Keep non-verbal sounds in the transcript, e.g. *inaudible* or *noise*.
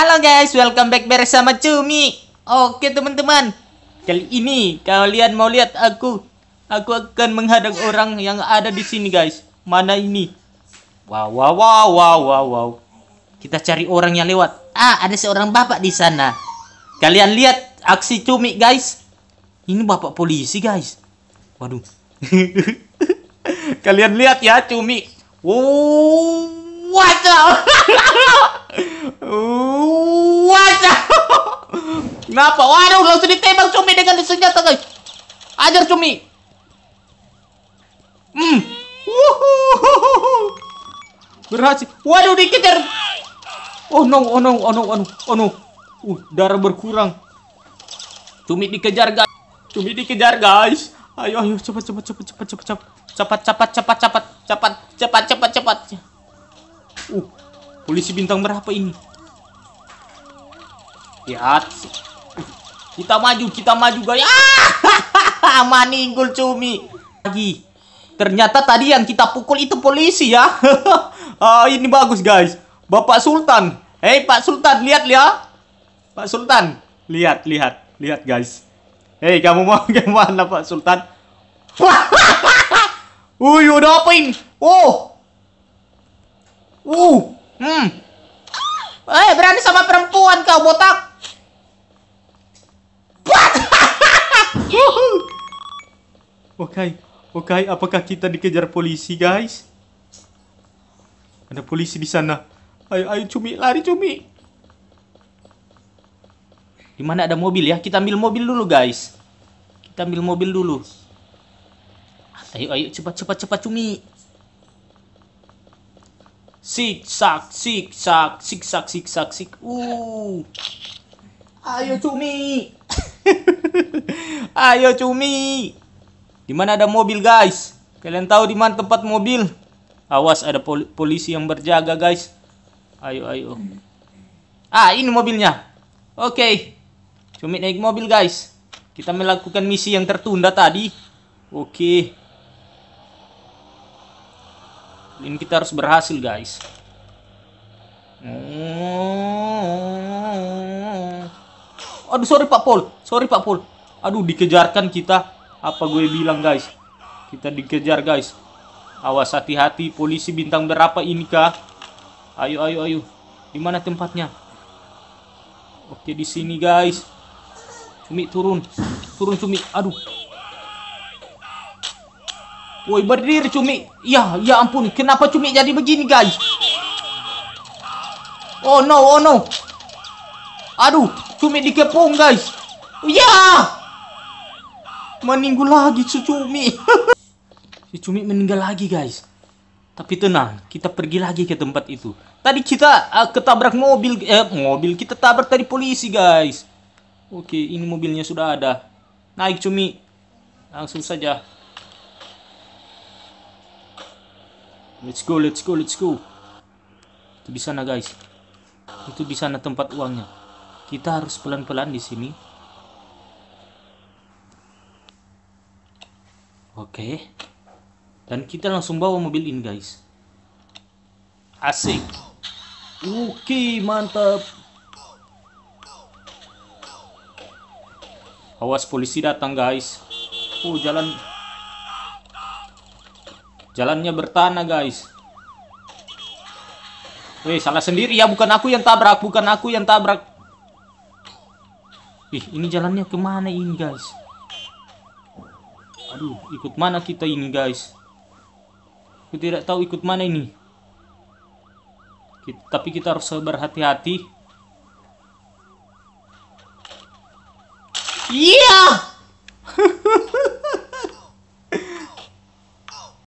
Halo guys, welcome back bersama Cumi. Oke teman-teman, kali ini kalian mau lihat aku, aku akan menghadang orang yang ada di sini guys. Mana ini? Wow, wow, wow, wow, wow, wow. Kita cari orang yang lewat. Ah, ada seorang bapak di sana. Kalian lihat aksi Cumi guys. Ini bapak polisi guys. Waduh. *laughs* kalian lihat ya Cumi. Wow, what the? *laughs* Kenapa? Waduh, langsung ditembak Cumi dengan senjata, guys. Ajar Cumi. Hmm. Berhasil. Waduh, dikejar. Oh no, oh no, oh no, oh no, oh no. Uh, darah berkurang. Cumi dikejar, guys. Cumi dikejar, guys. Ayo, ayo, cepat, cepat, cepat, cepat, cepat, cepat, cepat, cepat, cepat, cepat, cepat, cepat, cepat, cepat. Uh, polisi bintang berapa ini? Lihat. Kita maju, kita maju guys. Ah, *laughs* maninggul cumi. Lagi. Ternyata tadi yang kita pukul itu polisi ya. *laughs* ah, ini bagus guys. Bapak Sultan. Hei Pak Sultan, lihat ya. Pak Sultan, lihat, lihat, lihat guys. Hei, kamu mau *laughs* gimana Pak Sultan? Uy, udah apain? Oh. Uh. Hmm. Eh, berani sama perempuan kau botak. Oke, oke, apakah kita dikejar polisi, guys? Ada polisi di sana. Ayo, ayo cumi, lari cumi. Di mana ada mobil ya? Kita ambil mobil dulu, guys. Kita ambil mobil dulu. Ayo, ayo, cepat, cepat, cepat cumi. Sik sak, sik sak, sik sak, sik sak, sik. Uh. Ayo cumi. *laughs* ayo cumi. Di mana ada mobil, guys? Kalian tahu di mana tempat mobil? Awas ada pol polisi yang berjaga, guys. Ayo, ayo. Ah, ini mobilnya. Oke. Okay. Cumi naik mobil, guys. Kita melakukan misi yang tertunda tadi. Oke. Okay. Ini kita harus berhasil, guys. Aduh, sorry Pak Pol. Sorry Pak Pol. Aduh, dikejarkan kita. Apa gue bilang guys? Kita dikejar guys. Awas hati-hati polisi bintang berapa ini kah? Ayo ayo ayo. dimana tempatnya? Oke di sini guys. Cumi turun. Turun cumi. Aduh. Woi berdiri cumi. Ya ya ampun. Kenapa cumi jadi begini guys? Oh no oh no. Aduh, cumi dikepung guys. Ya! meninggal lagi si Cumi si *laughs* Cumi meninggal lagi guys tapi tenang kita pergi lagi ke tempat itu tadi kita uh, ketabrak mobil eh mobil kita tabrak tadi polisi guys oke ini mobilnya sudah ada naik Cumi langsung saja let's go let's go let's go itu di sana guys itu di sana tempat uangnya kita harus pelan-pelan di sini oke dan kita langsung bawa mobil ini guys asik oke mantap awas polisi datang guys oh jalan jalannya bertanah guys Weh, salah sendiri ya, bukan aku yang tabrak, bukan aku yang tabrak. Ih, ini jalannya kemana ini, guys? Aduh, ikut mana kita ini, guys? Aku tidak tahu ikut mana ini. Kita, tapi kita harus berhati-hati. Iya! Yeah! *laughs*